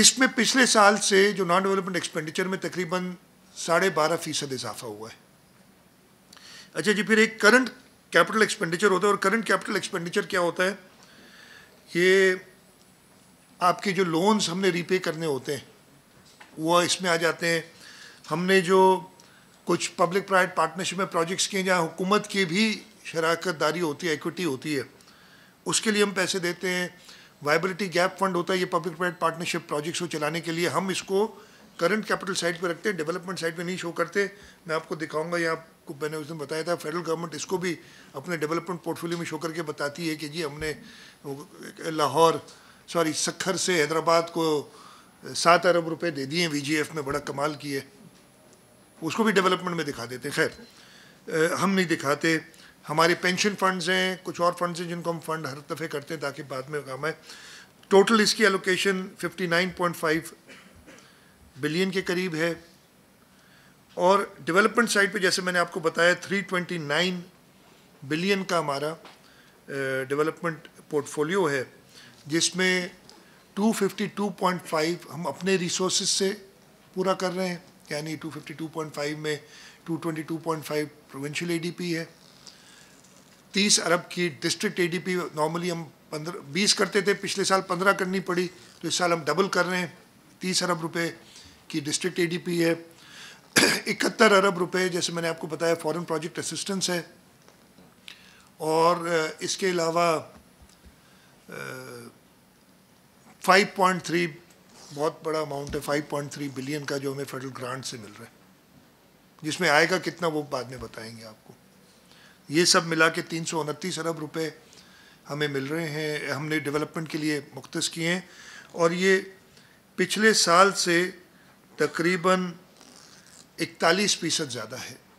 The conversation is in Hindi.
इसमें पिछले साल से जो नॉन डेवलपमेंट एक्सपेंडिचर में तकरीबन साढ़े बारह फीसद इजाफा हुआ है अच्छा जी फिर एक करंट कैपिटल एक्सपेंडिचर होता है और करंट कैपिटल एक्सपेंडिचर क्या होता है ये आपके जो लोन्स हमने रीपे करने होते हैं वो इसमें आ जाते हैं हमने जो कुछ पब्लिक प्राइवेट पार्टनरशिप में प्रोजेक्ट्स किए जहाँ हुकूमत की भी शराकत दारी होती है इक्विटी होती है उसके लिए हम पैसे देते हैं वाइबिलिटी गैप फंड होता है ये पब्लिक प्राइवेट पार्टनरशिप प्रोजेक्ट्स को चलाने के लिए हम इसको करंट कैपिटल साइड पे रखते हैं डेवलपमेंट साइड पे नहीं शो करते मैं आपको दिखाऊंगा या आपको मैंने उस दिन बताया था फेडरल गवर्नमेंट इसको भी अपने डेवलपमेंट पोर्टफोलियो में शो करके बताती है कि जी हमने लाहौर सॉरी सखर से हैदराबाद को सात अरब रुपये दे दिए वी में बड़ा कमाल किए उसको भी डेवलपमेंट में दिखा देते हैं खैर हम नहीं दिखाते हमारे पेंशन फंड्स हैं कुछ और फंड्स हैं जिनको हम फंड हर दफ़े करते हैं ताकि बाद में काम आए टोटल इसकी एलोकेशन 59.5 बिलियन के करीब है और डेवलपमेंट साइड पे जैसे मैंने आपको बताया 329 बिलियन का हमारा डेवलपमेंट पोर्टफोलियो है जिसमें 252.5 हम अपने रिसोर्स से पूरा कर रहे हैं यानी 252.5 में 222.5 प्रोविंशियल एडीपी है तीस अरब की डिस्ट्रिक्ट एडीपी नॉर्मली हम पंद्रह बीस करते थे पिछले साल पंद्रह करनी पड़ी तो इस साल हम डबल कर रहे हैं तीस अरब रुपए की डिस्ट्रिक्ट एडीपी है इकहत्तर अरब रुपए जैसे मैंने आपको बताया फॉरेन प्रोजेक्ट असिस्टेंस है और इसके अलावा फाइव पॉइंट थ्री बहुत बड़ा अमाउंट है फाइव पॉइंट थ्री बिलियन का जो हमें फेडरल ग्रांट से मिल रहा है जिसमें आएगा कितना वो बाद में बताएंगे आपको ये सब मिला के तीन अरब रुपये हमें मिल रहे हैं हमने डेवलपमेंट के लिए मुख्त किए हैं और ये पिछले साल से तकरीबन इकतालीस फ़ीसद ज़्यादा है